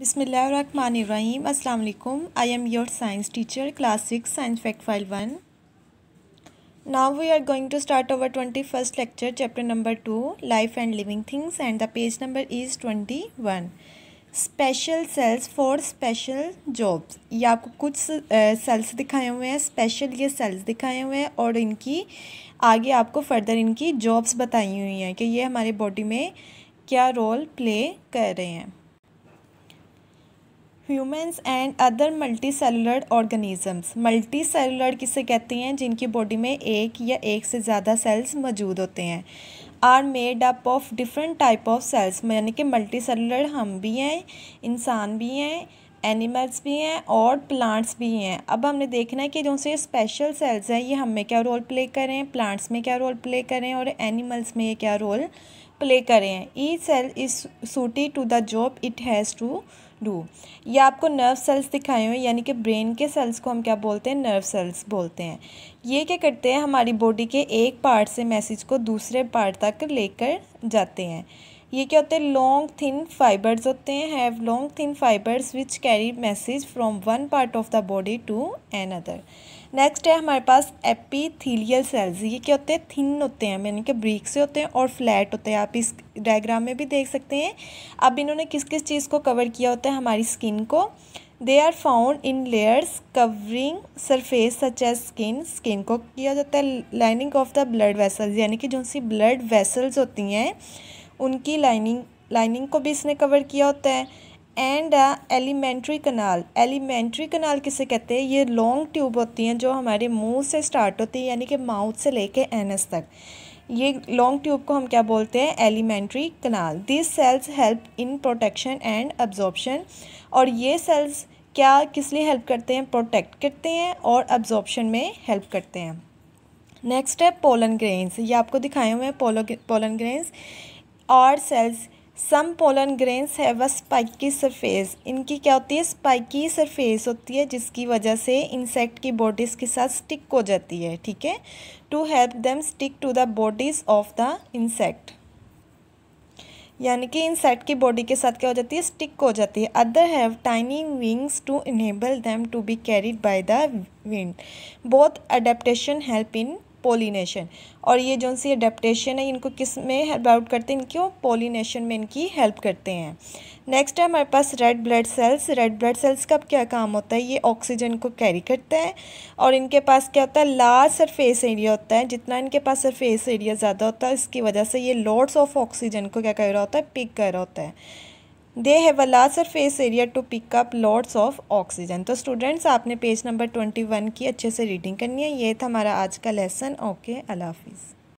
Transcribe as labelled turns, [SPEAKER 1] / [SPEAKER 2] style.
[SPEAKER 1] बिसमीम अस्सलाम वालेकुम I am your science teacher class six science fact file one now we are going to start our twenty first lecture chapter number two life and living things and the page number is twenty one special cells for special jobs ये आपको कुछ sales दिखाए हुए हैं special ये sales दिखाए हुए हैं और इनकी आगे आपको फर्दर इनकी जॉब्स बताई हुई हैं कि ये हमारे बॉडी में क्या रोल प्ले कर रहे हैं humans and other multi cellular organisms multi cellular किसे कहते हैं जिनकी बॉडी में एक या एक से ज़्यादा सेल्स मौजूद होते हैं are made up of different type of cells यानी कि मल्टी सेलुलर हम भी हैं इंसान भी हैं एनिमल्स भी हैं और प्लांट्स भी हैं अब हमने देखना है कि जो से स्पेशल सेल्स हैं ये हमें क्या रोल प्ले करें प्लांट्स में क्या रोल प्ले करें और एनिमल्स में ये क्या रोल प्ले करें each cell is suited to the job it has to do या आपको नर्व सेल्स दिखाए हुए यानी कि ब्रेन के सेल्स को हम क्या बोलते हैं नर्व सेल्स बोलते हैं ये क्या करते हैं हमारी बॉडी के एक पार्ट से मैसेज को दूसरे पार्ट तक लेकर जाते हैं ये क्या होते हैं लॉन्ग थिन फाइबर्स होते हैं have long thin fibres which carry message from one part of the body to another next है हमारे पास एपीथीलियल सेल्स ये क्या होते हैं थिन होते हैं यानी कि ब्रीक से होते हैं और फ्लैट होते हैं आप इस डायग्राम में भी देख सकते हैं अब इन्होंने किस किस चीज़ को कवर किया होता है हमारी स्किन को they are found in layers covering surface such as skin skin को किया जाता है lining of the blood vessels यानी कि जो सी ब्लड वेसल्स होती हैं उनकी लाइनिंग लाइनिंग को भी इसने कवर किया होता है and alimentary canal alimentary canal किसे कहते हैं ये लॉन्ग ट्यूब होती हैं जो हमारे मुंह से स्टार्ट होती है यानी कि माउथ से लेके एनस तक ये लॉन्ग ट्यूब को हम क्या बोलते हैं alimentary canal this cells help in protection and absorption और ये सेल्स क्या किस लिए हेल्प करते हैं प्रोटेक्ट करते हैं और अब्जॉर्बशन में हेल्प करते हैं नेक्स्ट है पोलन ग्रेन्स ये आपको दिखाए हुए हैं पोलो pollen grains are cells some pollen grains have a spiky surface इनकी क्या होती है स्पाइकी सरफेस होती है जिसकी वजह से इंसेक्ट की बॉडीज़ के साथ स्टिक हो जाती है ठीक है to help them stick to the bodies of the insect यानी कि इंसेक्ट की बॉडी के साथ क्या हो जाती है स्टिक हो जाती है other have tiny wings to enable them to be carried by the wind both adaptation help in pollination और ये जो सी अडेप्टेशन है इनको किस में हेल्प आउट करते हैं इनको पोलिनेशन में इनकी हेल्प करते हैं नेक्स्ट है हमारे पास red blood cells red blood cells का क्या काम होता है ये ऑक्सीजन को कैरी करते हैं और इनके पास क्या होता है लार्ज सरफेस एरिया होता है जितना इनके पास सरफेस एरिया ज़्यादा होता है इसकी वजह से ये लॉर्ड्स ऑफ ऑक्सीजन को क्या कर रहा होता है पिक कर रहा होता है they have a large surface area to pick up lots of oxygen तो स्टूडेंट्स आपने पेज नंबर ट्वेंटी वन की अच्छे से रीडिंग करनी है ये था हमारा आज का लेसन ओके अल्लाह हाफिज़